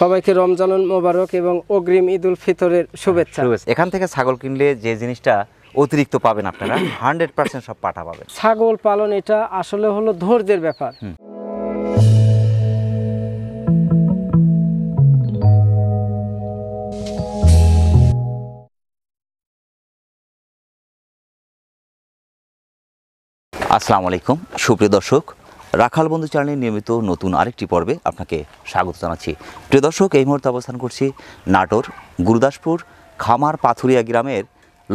সবাইকে রমজানুল মোবারক এবং অগ্রিম ঈদুল ফিতরের শুভেচ্ছা এখান থেকে ছাগল কিনলে যে জিনিসটা অতিরিক্ত পাবেন আপনারা হান্ড্রেড পার্সেন্ট সব পাঠা পাবেন ছাগল পালন এটা আসলে হলো ধৈর্যের ব্যাপার আসসালামু আলাইকুম সুপ্রিয় দর্শক রাখাল বন্ধু চ্যানেলের নিয়মিত নতুন আরেকটি পর্বে আপনাকে স্বাগত জানাচ্ছি প্রিয় দর্শক এই মুহূর্তে অবস্থান করছি নাটোর গুরুদাসপুর খামার পাথুরিয়া গ্রামের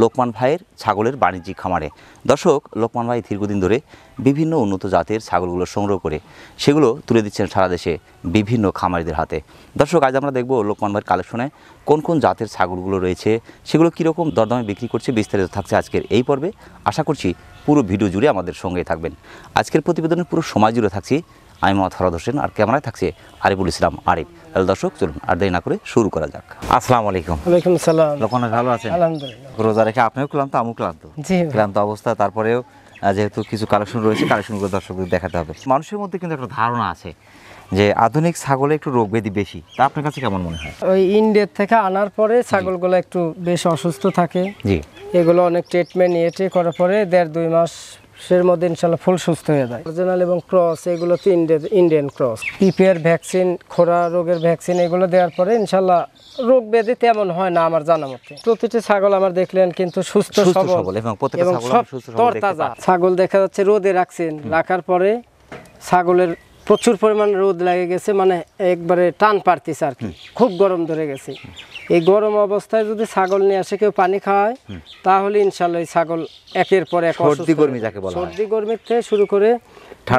লোকমান ভাইয়ের ছাগলের বাণিজ্যিক খামারে দর্শক লোকমান ভাই দীর্ঘদিন ধরে বিভিন্ন উন্নত জাতের ছাগলগুলো সংগ্রহ করে সেগুলো তুলে দিচ্ছেন সারা দেশে বিভিন্ন খামারিদের হাতে দর্শক আজ আমরা দেখব লোকমান ভাইয়ের কালেকশনে কোন কোন জাতের ছাগলগুলো রয়েছে সেগুলো কীরকম দরদামে বিক্রি করছে বিস্তারিত থাকছে আজকের এই পর্বে আশা করছি পুরো ভিডিও জুড়ে আমাদের সঙ্গেই থাকবেন আজকের প্রতিবেদনে পুরো সময় জুড়ে থাকছি আমি মহাত হরদ হোসেন আর ক্যামেরায় থাকছে আরিফুল ইসলাম আরিফ তাহলে দর্শক চলুন আর দেরি না করে শুরু করা যাক আসসালাম আলাইকুম ওয়ালাইকুম আসসালাম ভালো আছেন রোজা রেখে আপনিও ক্লান্ত আমিও ক্লান্ত ক্লান্ত অবস্থা তারপরেও যেহেতু কিছু কালেকশন রয়েছে কালেকশনগুলো দর্শকদের দেখাতে হবে মানুষের মধ্যে কিন্তু একটা ধারণা আছে যে আধুনিক ছাগলে একটু রোগ ব্যাধি বেশি তা আপনার কাছে কেমন মনে হয় ওই ইন্ডিয়ার থেকে আনার পরে ছাগলগুলো একটু বেশ অসুস্থ থাকে জি এগুলো অনেক ট্রিটমেন্ট নিয়ে করার পরে দেড় দুই মাস সের মধ্যে ইনশাল্লাহ ফুল সুস্থ হয়ে যায় অরিজিনাল এবং ক্রস এগুলো তো ইন্ডিয়ান ক্রস পিপিআর ভ্যাকসিন খোরা রোগের ভ্যাকসিন এগুলো দেওয়ার পরে ইনশাল্লাহ রোগ ব্যাধি তেমন হয় না আমার জানা মতে প্রতিটি ছাগল আমার দেখলেন কিন্তু সুস্থ সবল এবং সব তরতাজা ছাগল দেখা যাচ্ছে রোদে রাখছেন রাখার পরে ছাগলের প্রচুর পরিমাণ রোদ লেগে গেছে মানে একবারে টান পারতেছে আর কি খুব গরম ধরে গেছে এই গরম অবস্থায় যদি ছাগল নিয়ে আসে কেউ পানি খাওয়ায় তাহলে ইনশাল্লাহ ছাগল একের পর এক সর্দি গরমি যাকে বলা সর্দি গরমির থেকে শুরু করে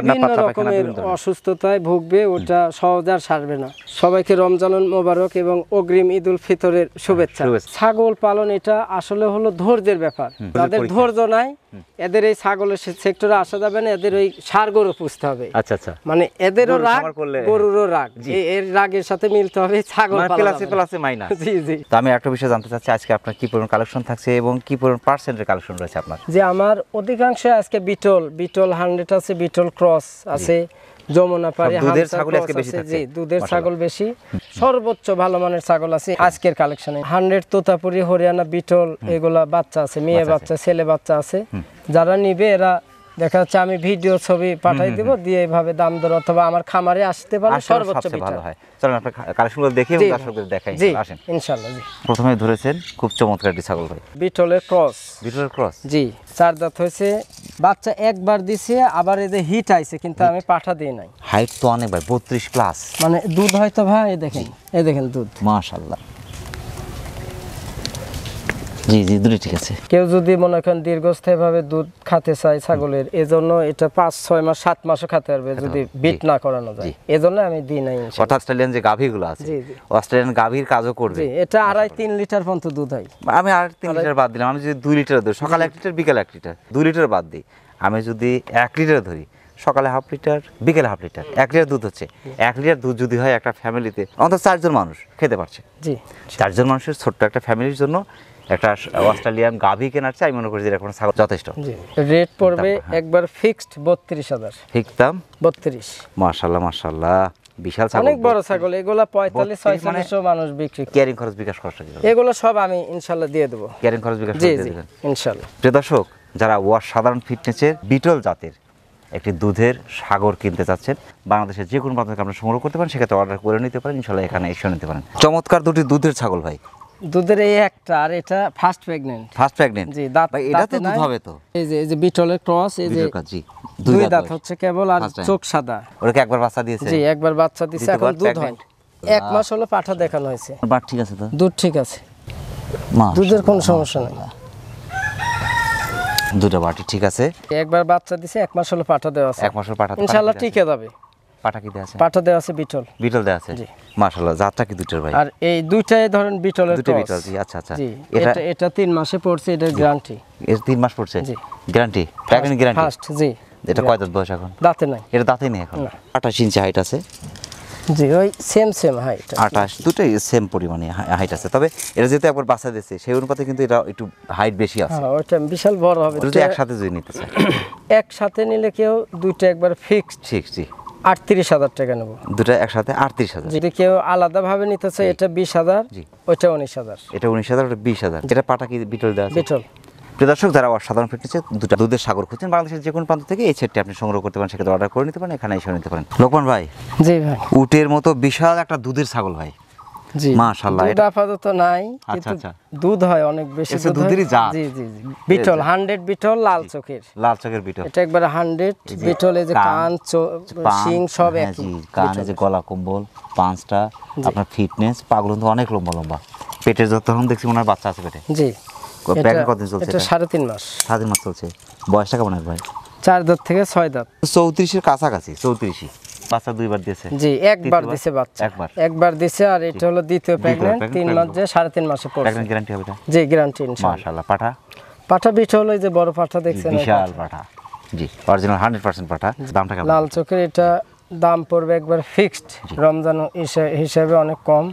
বিভিন্ন রকমের অসুস্থতায় ভুগবে ওটা সহজ আর সারবে না সবাইকে রমজান মোবারক এবং অগ্রিম ঈদ উল ফিতরের হ্যাঁ, শুভেচ্ছা ছাগল পালন এটা আসলে হলো ধৈর্যের ব্যাপার তাদের ধৈর্য নাই এদের এই ছাগলের সেক্টরে আসা যাবে না এদের ওই সার গরু পুষতে হবে আচ্ছা আচ্ছা মানে এদেরও রাগ গরুরও রাগ এর রাগের সাথে মিলতে হবে ছাগল মানে প্লাসে প্লাসে মাইনাস জি জি তো আমি একটা বিষয় জানতে চাচ্ছি আজকে আপনার কি পরিমাণ কালেকশন থাকছে এবং কি পরিমাণ পার্সেন্টের কালেকশন রয়েছে আপনার যে আমার অধিকাংশ আজকে বিটল বিটল হান্ড্রেড আছে বিটল ক্রস আছে যমুনা পাড়ি দুধের ছাগল আজকে বেশি জি দুধের ছাগল বেশি সর্বোচ্চ ভালো মানের ছাগল আছে আজকের কালেকশনে 100 তোতাপুরি হরিয়ানা বিটল এগুলা বাচ্চা আছে মেয়ে বাচ্চা ছেলে বাচ্চা আছে যারা নিবে এরা দেখা যাচ্ছে আমি ভিডিও ছবি পাঠাই দেব দিয়ে এইভাবে দাম দর অথবা আমার খামারে আসতে পারে সর্বোচ্চ ভালো হয় চলেন আপনার কালেকশনগুলো দেখি এবং দর্শকদের দেখাই জি আসেন ইনশাআল্লাহ জি প্রথমে ধরেছেন খুব চমৎকার একটি ছাগল ভাই বিটলের ক্রস বিটলের ক্রস জি চার দাঁত হয়েছে বাচ্চা একবার দিছে আবার এই যে হিট আইছে কিন্তু আমি পাঠা দিই নাই হাইট তো অনেক ভাই 32 প্লাস মানে দুধ হয়তো ভাই দেখেন এই দেখেন দুধ মাশাআল্লাহ জি জি দুটোই ঠিক আছে কেউ যদি মনে করেন দীর্ঘস্থায়ীভাবে দুধ খেতে চায় ছাগলের এজন্য এটা পাঁচ ছয় মাস সাত মাসও খেতে পারবে যদি বিট না করানো যায় এজন্য আমি দিই নাই অর্থাৎ অস্ট্রেলিয়ান যে গাভীগুলো আছে অস্ট্রেলিয়ান গাভীর কাজও করবে এটা আড়াই তিন লিটার পর্যন্ত দুধ হয় আমি আড়াই তিন লিটার বাদ দিলাম আমি যদি দুই লিটার ধরি সকালে এক লিটার বিকেলে এক লিটার দুই লিটার বাদ দিই আমি যদি এক লিটার ধরি সকালে হাফ লিটার বিকেলে হাফ লিটার এক লিটার দুধ হচ্ছে এক লিটার দুধ যদি হয় একটা ফ্যামিলিতে অন্তত চারজন মানুষ খেতে পারছে জি চারজন মানুষের ছোট্ট একটা ফ্যামিলির জন্য একটা অস্ট্রেলিয়ান গাভি কেনার চাই মনে এখন ছাগল যথেষ্ট রেট পড়বে হ্যাঁ। একবার ফিক্সড বত্রিশ হাজার বত্রিশ মার্শাল্লাহ মার্শাল্লাহ বিশাল ছাগল অনেক বড় ছাগল এগুলা পঁয়তাল্লিশ মানে মানুষ বিক্রি ক্যারিং খরচ বিকাশ খরচ এগুলো সব আমি ইনশাল্লাহ দিয়ে দেবো ক্যারিং খরচ বিকাশ ইনশাল্লাহ প্রিয় দর্শক যারা ওয়ার সাধারণ ফিটনেসের বিটল জাতের একটি দুধের সাগর কিনতে চাচ্ছেন বাংলাদেশের যে কোনো সংগ্রহ করতে পারেন সেক্ষেত্রে অর্ডার করে নিতে পারেন ইনশাল্লাহ এখানে এসে নিতে পারেন চমৎকার দুটি দুধের ছাগল ভাই দুধের এই একটা আর এটা ফার্স্ট প্রেগন্যান্ট ফার্স্ট প্রেগন্যান্ট জি দাঁত ভাই এটা তো দুধ হবে তো এই যে এই যে বিটলের ক্রস এই যে জি দুই দাঁত হচ্ছে কেবল আর চোখ সাদা ওরকে একবার বাচ্চা দিয়েছে জি একবার বাচ্চা দিয়েছে এখন দুধ হয় এক মাস হলো পাঠা দেখানো হয়েছে বাট ঠিক আছে তো দুধ ঠিক আছে দুধের কোনো সমস্যা নেই দুটো বাটি ঠিক আছে একবার বাচ্চা দিছে এক মাস হলো পাঠা দেওয়া আছে এক মাস হলো পাঠা ইনশাআল্লাহ ঠিক যাবে আছে বিটল বিটল আছে এই দুইটাই ধরেন বিটল জি আচ্ছা, আচ্ছা। এটা মাসে এটা মাস দাঁতে নেই ওই সেম সেম হাইট দুটোই সেম পরিমাণে হাইট আছে তবে এটা যেহেতু একবার বাসা দিচ্ছে সেই অনুপাতে কিন্তু এটা একটু হাইট বেশি আছে হ্যাঁ, বিশাল বড় একসাথে যদি একসাথে নিলে কেউ দুইটা একবার ফিক্সড ফিক্সড জি আটত্রিশ হাজার টাকা নেবো দুটা একসাথে আটত্রিশ হাজার যদি কেউ আলাদাভাবে নিতে চায় এটা বিশ হাজার ওইটা উনিশ হাজার এটা উনিশ হাজার ওটা বিশ হাজার যেটা পাটা কি বিটল দেওয়া বিটল প্রিয় দর্শক যারা অসাধারণ ফিটনেসে দুটা দুধের সাগর খুঁজছেন বাংলাদেশের যে কোনো প্রান্ত থেকে এই সেটটি আপনি সংগ্রহ করতে পারেন সেক্ষেত্রে অর্ডার করে নিতে পারেন এখানে এসে নিতে পারেন লোকমান ভাই জি ভাই উটের মতো বিশাল একটা দুধের ছাগল ভাই অনেক লম্বা লম্বা পেটের যতক্ষণ দেখছি মনে হয় বাচ্চা আছে পেটে সাড়ে তিন কতদিন চলছে এটা মাস 3.5 মাস চলছে বয়সটা কেমন ভাই চার দাঁত থেকে ছয় দাঁত চৌত্রিশের কাছাকাছি চৌত্রিশ বাচ্চা দুইবার দিয়েছে জি একবার দিয়েছে বাচ্চা একবার একবার দিয়েছে আর এটা হলো দ্বিতীয় প্রেগন্যান্ট মাসে পড়ছে গ্যারান্টি হবে জি গ্যারান্টি মাশাআল্লাহ বিট হলো এই যে বড় দেখছেন বিশাল জি অরিজিনাল 100% দামটা কেমন লাল এটা দাম পড়বে একবার ফিক্সড রমজান হিসাবে অনেক কম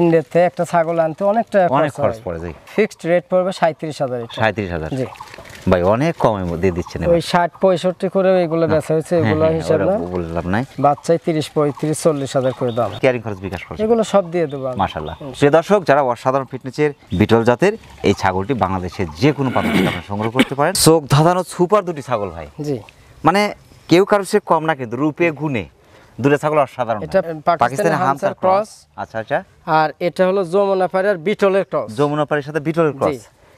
ইন্ডিয়াতে একটা ছাগল আনতে অনেকটা অনেক খরচ পড়ে যায় ফিক্সড রেট পড়বে সাঁত্রিশ হাজার জি ভাই অনেক কমের মধ্যে দিচ্ছেন ওই ষাট পঁয়ষট্টি করে এগুলো হ্যাঁ। বেচা হয়েছে হ্যাঁ, এগুলো হ্যাঁ, হিসাব না বললাম নাই বাচ্চাই তিরিশ পঁয়ত্রিশ চল্লিশ হাজার করে দাও কেয়ারিং খরচ বিকাশ খরচ এগুলো সব দিয়ে দেবো মাশাল্লাহ প্রিয় দর্শক যারা অসাধারণ ফিটনেসের বিটল জাতের এই ছাগলটি বাংলাদেশের যে কোনো পাত্র আপনারা সংগ্রহ করতে পারেন চোখ ধাঁধানো সুপার দুটি ছাগল ভাই জি মানে কেউ কারোর সে কম না কিন্তু রূপে গুণে দুটো ছাগল অসাধারণ এটা পাকিস্তানের হামসার ক্রস আচ্ছা আচ্ছা আর এটা হলো যমুনা পাড়ার বিটলের ক্রস যমুনা পাড়ার সাথে বিটলের ক্রস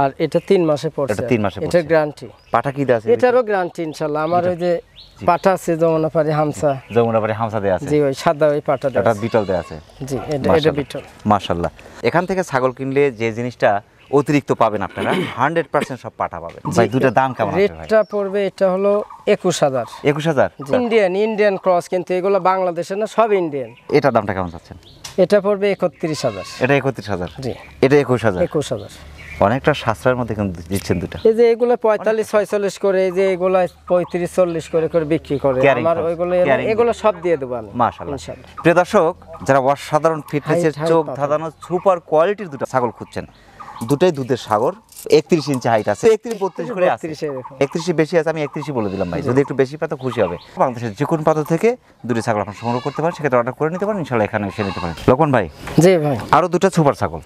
আর এটা তিন মাসে পড়ছে এটা তিন মাসে এটা গ্যারান্টি পাটা কি আছে এটারও গ্যারান্টি ইনশাআল্লাহ আমার ওই যে পাটা আছে যমুনাপাড়ি হামসা যমুনাপাড়ি হামসা দেয়া আছে জি ওই সাদা ওই পাটা দেয়া এটা বিটল দেয়া আছে জি এটা এটা বিটল মাশাআল্লাহ এখান থেকে ছাগল কিনলে যে জিনিসটা অতিরিক্ত পাবেন আপনারা হান্ড্রেড পার্সেন্ট সব পাঠা পাবেন ভাই দাম কেমন রেটটা পড়বে এটা হলো একুশ হাজার একুশ হাজার ইন্ডিয়ান ইন্ডিয়ান ক্রস কিন্তু এগুলো বাংলাদেশের না সব ইন্ডিয়ান এটা দামটা কেমন চাচ্ছেন এটা পড়বে একত্রিশ হাজার এটা একত্রিশ হাজার জি এটা একুশ হাজার একুশ হাজার অনেকটা সাশ্রয়ের মধ্যে কিন্তু দিচ্ছেন দুটো এই যে এগুলো পঁয়তাল্লিশ ছয়চল্লিশ করে এই যে এগুলো পঁয়ত্রিশ চল্লিশ করে করে বিক্রি করে আমার ওইগুলো এগুলো সব দিয়ে দেবো আমি মাশাআল্লাহ প্রিয় দর্শক যারা অসাধারণ ফিটনেসের চোখ ধাঁধানো সুপার কোয়ালিটির দুটো ছাগল খুঁজছেন দুটাই দুধের সাগর একত্রিশ ইঞ্চি হাইট আছে করে একত্রিশে বেশি আছে আমি একত্রিশে বলে দিলাম ভাই যদি একটু বেশি পাতো খুশি হবে বাংলাদেশের যে কোন পাতা থেকে দুটি ছাগল আপনার সংগ্রহ করতে পারেন সেটা অর্ডার করে নিতে পারেন ইনশাল্লাহ এখানে এসে নিতে পারেন লোকন ভাই জি ভাই আরো দুটো সুপার ছাগল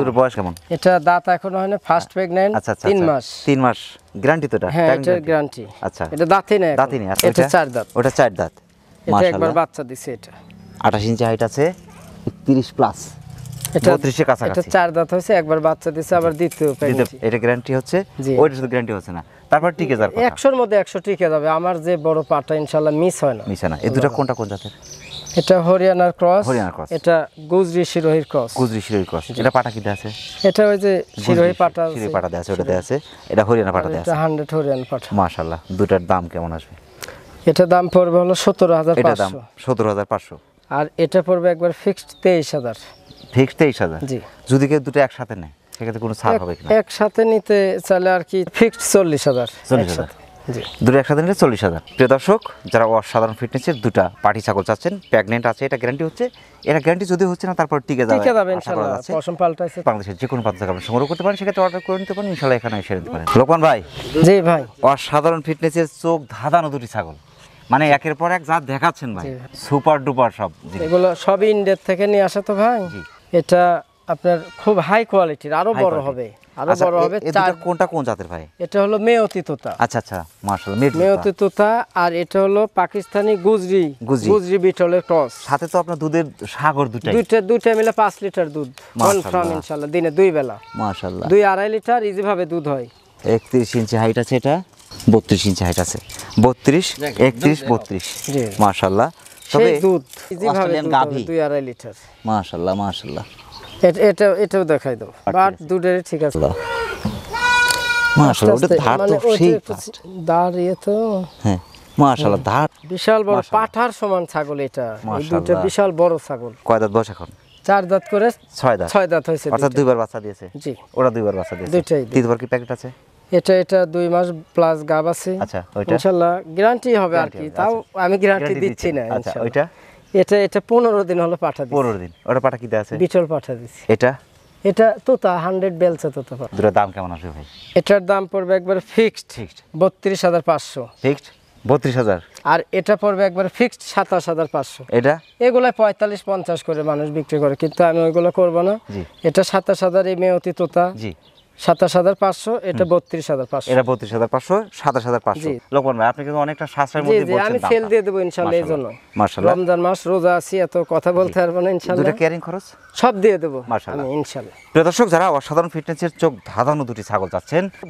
দুটো বয়স কেমন এটা দাঁত এখনো হয় না ফার্স্ট আচ্ছা, আচ্ছা তিন আচ্ছা। মাস তিন মাস গ্যারান্টি তো হ্যাঁ এটা গ্যারান্টি আচ্ছা এটা দাঁতই না দাঁতই না আচ্ছা, এটা চার দাঁত ওটা চার দাঁত একবার বাচ্চা দিছে এটা 28 ইঞ্চি হাইট আছে তিরিশ প্লাস আমার যে বড় পাটা মিস হয় না মিস না এই দুটো কোনটা কোন জাতের এটা হরিয়ানার ক্রস হরিয়ানার ক্রস এটা গুজরি শিরোহির ক্রস গুজরি শিরোহির ক্রস এটা পাটা আছে এটা ওই যে শিরোহি পাটা শিরোহি পাটা দেয়া আছে ওটা দেয়া আছে এটা হরিয়ানা পাটা দেয়া আছে এটা 100 হরিয়ানা পাটা মাশাআল্লাহ দুটার দাম কেমন আসবে এটা দাম পড়বে হলো 17500 এটা দাম 17500 আর এটা পড়বে একবার ফিক্সড 23000 ফিক্সড যদি কেউ দুটো একসাথে নেয় সেক্ষেত্রে কোনো ছাড় হবে কিনা একসাথে নিতে চাইলে আর কি ফিক্সড দুটো একসাথে নিলে প্রিয় দর্শক যারা অসাধারণ ফিটনেসের ছাগল চাচ্ছেন আছে এটা গ্যারান্টি হচ্ছে এটা গ্যারান্টি যদি হচ্ছে না তারপর টিকে যাবে বাংলাদেশের যে কোনো পাত্র থেকে আপনি সংগ্রহ করতে পারেন সেক্ষেত্রে অর্ডার করে নিতে পারেন এখানে এসে নিতে পারেন লোকমান ভাই জি ভাই অসাধারণ ফিটনেসের চোখ ধাঁধানো দুটি ছাগল মানে একের পর এক যা দেখাচ্ছেন ভাই সুপার ডুপার সব এগুলো সব ইন্ডিয়ার থেকে নিয়ে আসা তো ভাই জি এটা আপনার খুব হাই কোয়ালিটির আরো বড় হবে আরো আচ্ছা, বড় হবে চার কোনটা কোন জাতের ভাই এটা হলো মেয়তি তোতা আচ্ছা আচ্ছা মাশাআল্লাহ মেয়তি তোতা আর এটা হলো পাকিস্তানি গুজরি গুজরি বিটলের ক্রস সাথে তো আপনার দুধের সাগর দুটাই দুইটা দুইটা মিলে 5 লিটার দুধ কনফার্ম ইনশাআল্লাহ দিনে দুই বেলা মাশাআল্লাহ দুই আড়াই লিটার ইজি ভাবে দুধ হয় 31 ইঞ্চি হাইট আছে এটা 32 ইঞ্চি হাইট আছে 32 31 32 মাশাআল্লাহ তবে দুধ অস্ট্রেলিয়ান গাভী 2 2.5 লিটার মাশাআল্লাহ মাশাআল্লাহ এটা এটাও দেখাই দাও আচ্ছা। বাট দুধের ঠিক আছে মাশাআল্লাহ ওটা ধার তো মানে সেই দাঁড়িয়ে তো হ্যাঁ মাশাআল্লাহ ধার বিশাল বড় পাঠার সমান ছাগল এটা এই বিশাল বড় ছাগল কয় দাঁত বয়স এখন চার দাঁত করে ছয় দাঁত ছয় দাঁত হয়েছে অর্থাৎ দুইবার বাচ্চা দিয়েছে জি ওরা দুইবার বাচ্চা দিয়েছে দুইটাই তিনবার কি প্যাকেট আছে এটা এটা দুই মাস প্লাস গাব আছে আচ্ছা ইনশাআল্লাহ গ্যারান্টি হবে আর কি তাও আচ্ছা। আমি গ্যারান্টি দিচ্ছি না আচ্ছা ওইটা এটা এটা 15 দিন হলো পাঠা দিছি 15 দিন ওটা পাঠা কিতে আছে বিটল পাঠা দিছি এটা এটা তোতা হান্ড্রেড বেলসা তোতা পাঠা দুটো দাম কেমন আসবে ভাই এটার দাম পড়বে একবার ফিক্সড ফিক্সড 32500 ফিক্সড বত্রিশ হাজার আর এটা পড়বে একবার ফিক্সড সাতাশ হাজার পাঁচশো এটা এগুলো পঁয়তাল্লিশ পঞ্চাশ করে মানুষ বিক্রি করে কিন্তু আমি ওইগুলো করবো না এটা সাতাশ হাজার এই মেয়তি তোতা জি সাতাশ হাজার পাঁচশো এটা বত্রিশ হাজার এটা বত্রিশ হাজার পাঁচশো সাতাশ হাজার রমজান রোজা বলতে খরচ সব দিয়ে দেবো যারা অসাধারণ ফিটনেসের চোখ দুটি ছাগল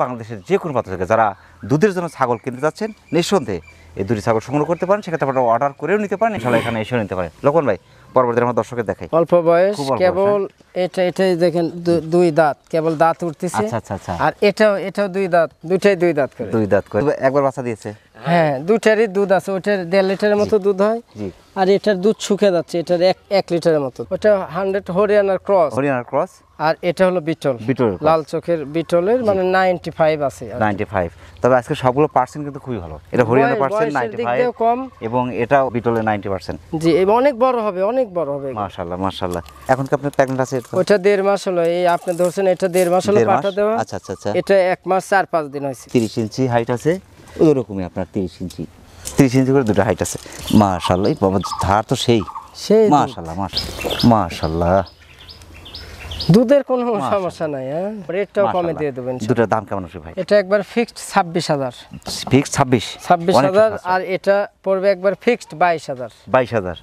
বাংলাদেশের যে কোনো থেকে যারা দুধের জন্য ছাগল কিনতে চাচ্ছেন নিঃসন্দেহে এই দুটি ছাগল সংগ্রহ করতে পারেন সেক্ষেত্রে অর্ডার করেও নিতে পারেন এখানে এসেও নিতে পারেন লোকন ভাই পরবর্তী আমার দর্শকের দেখাই অল্প বয়স হ্যাঁ। কেবল এটা এটাই দেখেন দুই দাঁত কেবল দাঁত উঠতেছে আচ্ছা আচ্ছা আচ্ছা আর এটাও এটাও দুই দাঁত দুইটাই দুই দাঁত করে দুই দাঁত করে একবার বাচ্চা দিয়েছে হ্যাঁ দুইটারই দুধ আছে ওইটার দেড় লিটারের মতো দুধ হয় জি আর এটার দুধ শুকে যাচ্ছে এটার এক এক লিটারের মতো ওটা হান্ড্রেড হরিয়ানার ক্রস হরিয়ানার ক্রস আর এটা হলো বিটল বিটল লাল চোখের বিটলের মানে নাইনটি ফাইভ আছে নাইনটি ফাইভ তবে আজকে সবগুলো পার্সেন্ট কিন্তু খুবই ভালো এটা হরিয়ানা পার্সেন্ট নাইনটি ফাইভ কম এবং এটাও বিটলের নাইনটি পার্সেন্ট জি এবং অনেক বড় হবে অনেক বড় হবে মাশাল্লাহ মাশাল্লাহ এখন কি আপনার প্যাকেট আছে ওটা দেড় মাস হলো এই আপনি ধরছেন এটা দেড় মাস হলো পাঠা দেওয়া আচ্ছা আচ্ছা আচ্ছা এটা এক মাস চার পাঁচ দিন হয়েছে তিরিশ ইঞ্চি হাইট আছে ওই রকমই আপনার তিরিশ ইঞ্চি তিরিশ ইঞ্চি করে দুটো হাইট আছে মাশাল্লাহ বাবা ধার তো সেই সেই মাশাল্লাহ মাশাল্লাহ মাশাল্লাহ দুধের কোনো সমস্যা নাই রেটটাও হ্যাঁ? কমে দিয়ে দেবেন দুটার দাম কেমন আছে ভাই এটা একবার ফিক্সড ছাব্বিশ হাজার ফিক্সড ছাব্বিশ ছাব্বিশ হাজার আর এটা পড়বে একবার ফিক্সড বাইশ হাজার বাইশ হাজার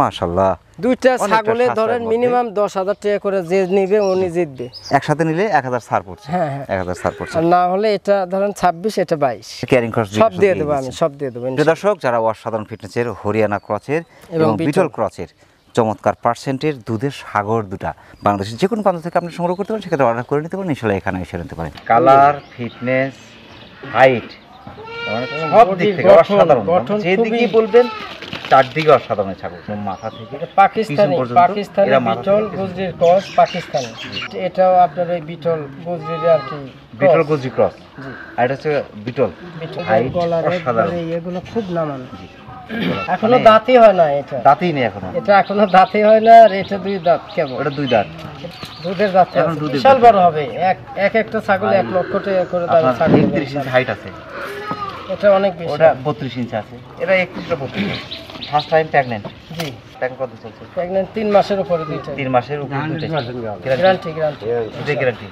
মাশাল্লাহ দুইটা ছাগলে ধরেন মিনিমাম দশ হাজার টাকা করে যে নিবে উনি জিতবে একসাথে নিলে এক হাজার ছাড় পড়ছে হ্যাঁ, হ্যাঁ। এক হাজার ছাড় পড়ছে না হলে এটা ধরেন ছাব্বিশ এটা বাইশ ক্যারিং খরচ সব দিয়ে দেবো আমি সব দিয়ে দেবো দর্শক যারা অসাধারণ ফিটনেসের হরিয়ানা ক্রচের এবং বিটল ক্রচের চমৎকার পার্সেন্টের দুধের সাগর দুটা বাংলাদেশের যে কোনো প্রান্ত থেকে আপনি সংগ্রহ করতে পারেন সেক্ষেত্রে অর্ডার করে নিতে পারেন ইনশাল্লাহ এখানে এসে নিতে পারেন কালার ফিটনেস হাইট সব দিক থেকে অসাধারণ যেদিকে বলবেন চারদিকে অসাধারণ ছাগল হ্যাঁ। মাথা থেকে পাকিস্তানি পাকিস্তানি বিটল গুজরির ক্রস পাকিস্তানি এটাও আপনার এই বিটল গুজরির আর কি বিটল গুজরি ক্রস আর এটা হচ্ছে বিটল এগুলো খুব নামান এখনো মানে দাঁতই হয় না এটা দাঁতই নেই এখন এটা এখনো দাঁতই হয় না আর এটা দুই দাঁত কেমন এটা দুই দাঁত দুধের দাঁত এখন দুধের বিশাল বড় হবে এক এক একটা ছাগল এক লক্ষ টাকা করে দাম ছাগল ইঞ্চি হাইট আছে এটা অনেক বেশি ওটা বত্রিশ ইঞ্চি আছে এটা 31 32 ফার্স্ট টাইম প্রেগনেন্ট জি প্রেগনেন্ট কত চলছে প্রেগনেন্ট তিন মাসের উপরে দিচ্ছে তিন মাসের উপরে গ্যারান্টি গ্যারান্টি দুধে গ্যারান্টি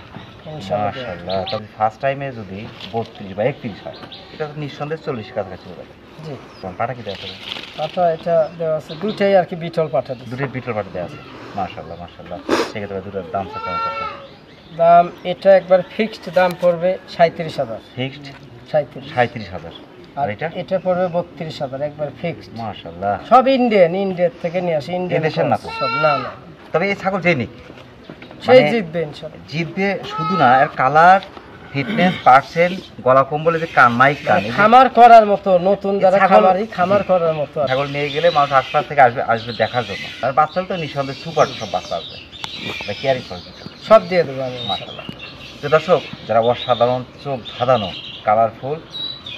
মাশাআল্লাহ তবে ফার্স্ট টাইমে যদি বত্রিশ বা একত্রিশ হয় এটা তো নিঃসন্দেহে চল্লিশ কাছাকাছি হয়ে যাবে জি পাটা কি দেওয়া আছে পাটা এটা দেওয়া আছে দুইটাই আর কি বিটল পাটা দুটোই বিটল পাটা দেওয়া আছে মাশাআল্লাহ মাশাআল্লাহ সেক্ষেত্রে দুটোর দাম কেমন পড়বে দাম এটা একবার ফিক্সড দাম পড়বে সাঁত্রিশ হাজার ফিক্সড সাঁত্রিশ সাঁত্রিশ হাজার আর এটা এটা পড়বে বত্রিশ হাজার একবার ফিক্সড মাশাল্লাহ সব ইন্ডিয়ান ইন্ডিয়ার থেকে নিয়ে আসে ইন্ডিয়ান দেশের না সব না না তবে এই ছাগল যে নিক সে মানে জিতবে ইনশাআল্লাহ জিতবে শুধু না এর কালার ফিটনেস পার্সেল গলা কম্বলে যে কান মাইক কান খামার করার মতো নতুন যারা খামারি খামার করার মতো ছাগল নিয়ে গেলে মানুষ আশপাশ থেকে আসবে আসবে দেখার জন্য আর বাচ্চা তো নিঃসন্দেহে সুপার সব বাচ্চা আসবে এটা কেয়ারিং করবে সব দিয়ে দেবো আমি মাশাআল্লাহ তো দর্শক যারা অসাধারণ চোখ ধাঁধানো কালারফুল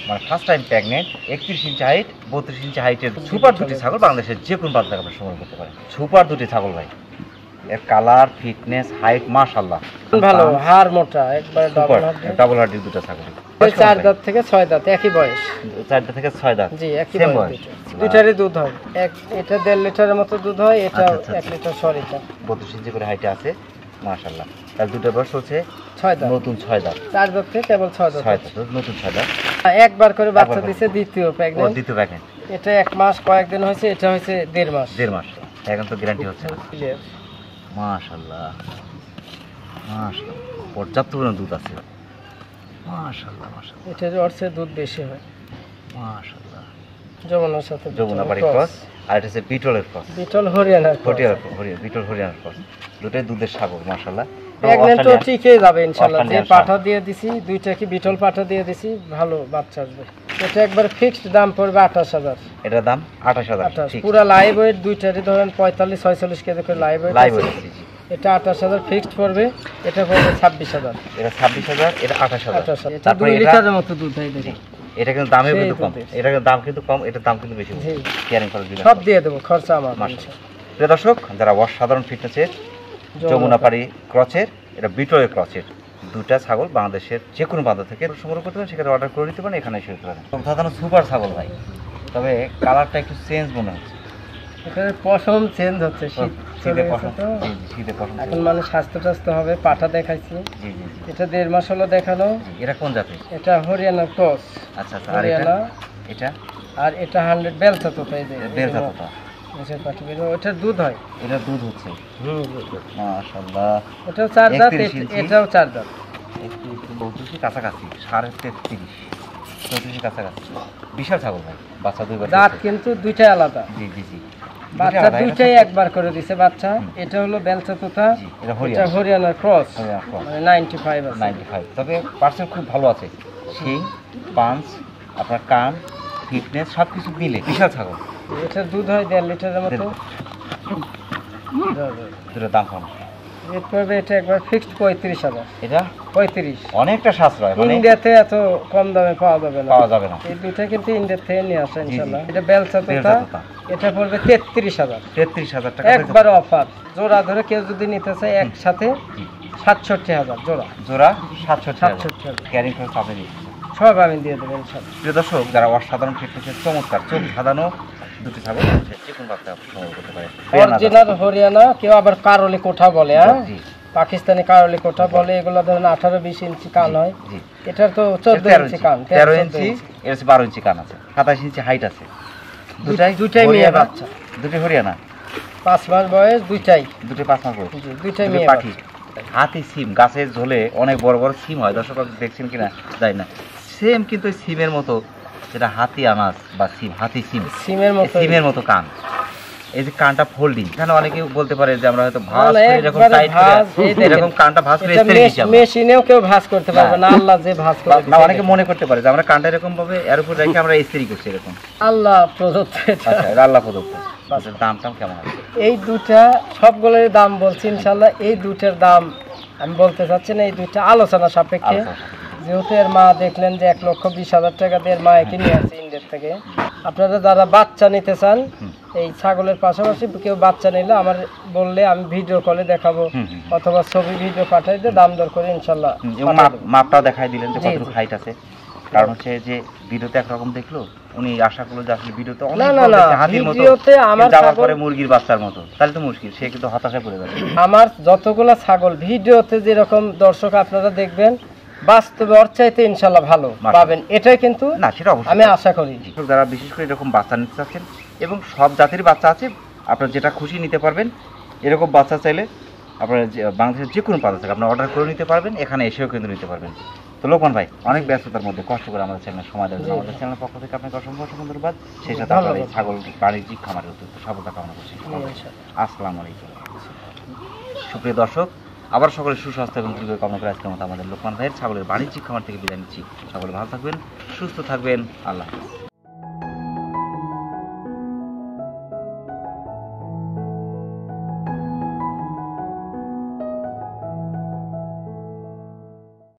মানে ফার্স্ট টাইম প্রেগনেন্ট একত্রিশ ইঞ্চি হাইট বত্রিশ ইঞ্চি হাইটের সুপার দুটি ছাগল বাংলাদেশের যে কোনো বাজার আপনার সংগ্রহ করতে পারেন সুপার দুটি ছাগল ভাই এর কালার ফিটনেস হাইট মাশাল্লাহ ভালো হাড় মোটা একবার সুপার ডাবল হাড়ের দুটো ছাগল চার দাঁত থেকে ছয় দাঁত একই বয়স চার দাঁত থেকে ছয় দাঁত জি একই বয়স দুটারই দুধ হয় এক এটা দেড় লিটারের মতো দুধ হয় এটা আচ্ছা, আচ্ছা, এক আচ্ছা। লিটার ছ লিটার বত্রিশ ইঞ্চি করে হাইটে আছে মাশাল্লাহ তার দুটো ব্রাশ হচ্ছে ছয় দাঁত নতুন ছয় দাঁত চার দাঁত থেকে কেবল ছয় দাঁত ছয় নতুন ছয় দাঁত একবার করে বাচ্চা দিছে দ্বিতীয় প্যাকেট দ্বিতীয় প্যাকেট এটা এক মাস কয়েকদিন হয়েছে এটা হয়েছে দেড় মাস দেড় মাস এখন তো গ্যারান্টি হচ্ছে না মাশাল্লাহ মাশাল্লাহ পর্যাপ্ত পরিমাণ দুধ আছে মাশাল্লাহ মাশাল্লাহ এটা অর্থে দুধ বেশি হয় মাশাল্লাহ যমুনার সাথে যমুনা বাড়ি ক্রস আর এটা হচ্ছে বিটলের ক্রস বিটল হরিয়ানার হরিয়ানার হরিয়ানা বিটল হরিয়ানার ক্রস দুটোই দুধের সাগর মাশাআল্লাহ প্রেগন্যান্ট তো ঠিকই যাবে ইনশাআল্লাহ যে পাঠা দিয়ে দিছি দুইটা কি বিটল পাঠা দিয়ে দিছি ভালো বাচ্চা আসবে এটা একবার ফিক্সড দাম পড়বে হাজার এটা দাম 28000 ঠিক পুরো লাইভ ওয়েট দুইটারই ধরেন 45 46 কেজি করে লাইভ ওয়েট লাইভ ওয়েট এটা 28000 ফিক্সড পড়বে এটা পড়বে হাজার এটা হাজার এটা 28000 এটা 2 লিটারের মতো দুধ হয় দেখি এটা কিন্তু দামে কিন্তু কম এটা কিন্তু দাম কিন্তু কম এটার দাম কিন্তু বেশি কেয়ারিং খরচ দিবেন সব দিয়ে দেবো খরচা আমার মাসে প্রিয় দর্শক যারা অসাধারণ ফিটনেসের যমুনাপাড়ি ক্রচের এটা বিটলের ক্রচের দুটা ছাগল বাংলাদেশের যে কোনো বাজার থেকে সংগ্রহ করতে পারেন সেখানে অর্ডার করে নিতে পারেন এখানে শুরু পারেন সাধারণ সুপার ছাগল ভাই তবে কালারটা একটু চেঞ্জ মনে হচ্ছে এখানে পশম চেঞ্জ হচ্ছে শীত এখন মানুষ স্বাস্থ্য টাস্থ্য হবে পাঠা দেখাইছি এটা দেড় মাস হলো দেখালো এটা কোন জাতি এটা হরিয়ানা টস আচ্ছা, আচ্ছা হরিয়ানা এটা আর এটা হান্ড্রেড বেলসা তো ওটার দুধ হয় এটা দুধ হচ্ছে এটাও চার এটাও চার কাছাকাছি সাড়ে কাছাকাছি বিশাল ছাগল ভাই বাচ্চা দুই কিন্তু দুইটাই আলাদা জি জি জি বাচ্চা দুইটাই একবার করে দিছে বাচ্চা এটা হলো বেলচা তোতা এটা হরিয়ানার ক্রস মানে নাইনটি ফাইভ নাইনটি ফাইভ তবে পার্সেন্ট খুব ভালো আছে শিং পাঞ্চ আপনার কান ফিটনেস সব কিছু মিলে বিশাল ছাগল এটার দুধ হয় দেড় লিটারের মতো দাম কম পড়বে এটা একবার ফিক্সড পঁয়ত্রিশ হাজার এটা পঁয়ত্রিশ অনেকটা সাশ্রয় ইন্ডিয়াতে মানে? এত কম দামে পাওয়া যাবে না পাওয়া যাবে না এই কিন্তু ইন্ডিয়া থেকে নিয়ে এটা বেলসা এটা পড়বে তেত্রিশ হাজার তেত্রিশ হাজার টাকা একবার অফার জোড়া ধরে কেউ যদি নিতে একসাথে সাতষট্টি হাজার জোড়া জোড়া সাতষট্টি হাজার সব আমি দিয়ে দেবেন সব প্রিয় দর্শক যারা অসাধারণ ফিটনেসের চমৎকার চোখ সাধানো দুটি ছাগল অরিজিনাল হরিয়ানা কেউ আবার কারলি কোঠা বলে হ্যাঁ পাকিস্তানি কারলি কোঠা বলে এগুলো ধরেন আঠারো বিশ ইঞ্চি কান হয় এটার তো চোদ্দ ইঞ্চি কান তেরো ইঞ্চি এর বারো ইঞ্চি কান আছে সাতাশ ইঞ্চি হাইট আছে দুটাই দুটাই মেয়ে বাচ্চা দুটি হরিয়ানা পাঁচ মাস বয়স দুইটাই দুটি পাঁচ মাস বয়স দুইটাই মেয়ে পাখি হাতি সিম গাছের ঝোলে অনেক বড় বড় সিম হয় দর্শক দেখছেন কিনা যায় না সেম কিন্তু সিমের মতো যেটা হাতি আনাজ বা সিম হাতি সিম সিমের মতো সিমের মতো কান এই যে কানটা ফোল্ডিং এখানে অনেকে বলতে পারে যে আমরা হয়তো ভাঁজ করে এরকম টাইট করে এরকম কানটা ভাঁজ করে মেশিনেও কেউ ভাঁজ করতে হ্যাঁ। পারবে না আল্লাহ যে ভাঁজ করে না অনেকে মনে করতে পারে যে আমরা কানটা এরকম ভাবে এর উপর রেখে আমরা ইস্ত্রি করছি এরকম আল্লাহ প্রদত্ত আচ্ছা আল্লাহ প্রদত্ত দাম কেমন আছে এই দুটা সবগুলোর দাম বলছি ইনশাআল্লাহ এই দুটার দাম আমি বলতে চাচ্ছি না এই দুটা আলোচনা সাপেক্ষে যেহেতু এর মা দেখলেন যে এক লক্ষ বিশ হাজার টাকা দিয়ে মা একে নিয়ে আছে ইন্ডিয়ার থেকে আপনারা যারা বাচ্চা নিতে চান এই ছাগলের পাশাপাশি কেউ বাচ্চা নিলে আমার বললে আমি ভিডিও কলে দেখাবো অথবা ছবি ভিডিও পাঠাই দিয়ে দাম দর করে ইনশাল্লাহ মাপটা দেখাই দিলেন যে কত হাইট আছে কারণ হচ্ছে যে ভিডিওতে একরকম দেখলো উনি আশা করলো যে আসলে ভিডিওতে অনেক হাতির মুরগির বাচ্চার মতো তাহলে তো মুশকিল সে কিন্তু হতাশায় পড়ে যাবে আমার যতগুলো ছাগল ভিডিওতে যেরকম দর্শক আপনারা দেখবেন বাস্তবে ওর চাইতে ইনশাল্লাহ ভালো পাবেন এটাই কিন্তু না সেটা অবশ্যই আমি আশা করি কৃষক যারা বিশেষ করে এরকম বাচ্চা নিতে চাচ্ছেন এবং সব জাতির বাচ্চা আছে আপনার যেটা খুশি নিতে পারবেন এরকম বাচ্চা চাইলে আপনার বাংলাদেশের যে কোনো পাতা থেকে আপনি অর্ডার করে নিতে পারবেন এখানে এসেও কিন্তু নিতে পারবেন তো লোকমান ভাই অনেক ব্যস্ততার মধ্যে কষ্ট করে আমাদের চ্যানেল সময় দেওয়া আমাদের চ্যানেলের পক্ষ থেকে আপনাকে অসংখ্য অসংখ্য ধন্যবাদ সেই সাথে আপনার এই ছাগল বাণিজ্যিক খামারের অত্যন্ত সফলতা কামনা করছি আসসালামু আলাইকুম সুপ্রিয় দর্শক আবার সকলের সুস্বাস্থ্য এবং দীর্ঘ কামনা করে আজকের মতো আমাদের লোকমান ভাইয়ের ছাগলের বাণিজ্যিক খামার থেকে বিদায় নিচ্ছি সকলে ভালো থাকবেন সুস্থ থাকবেন আল্লাহ হাফিজ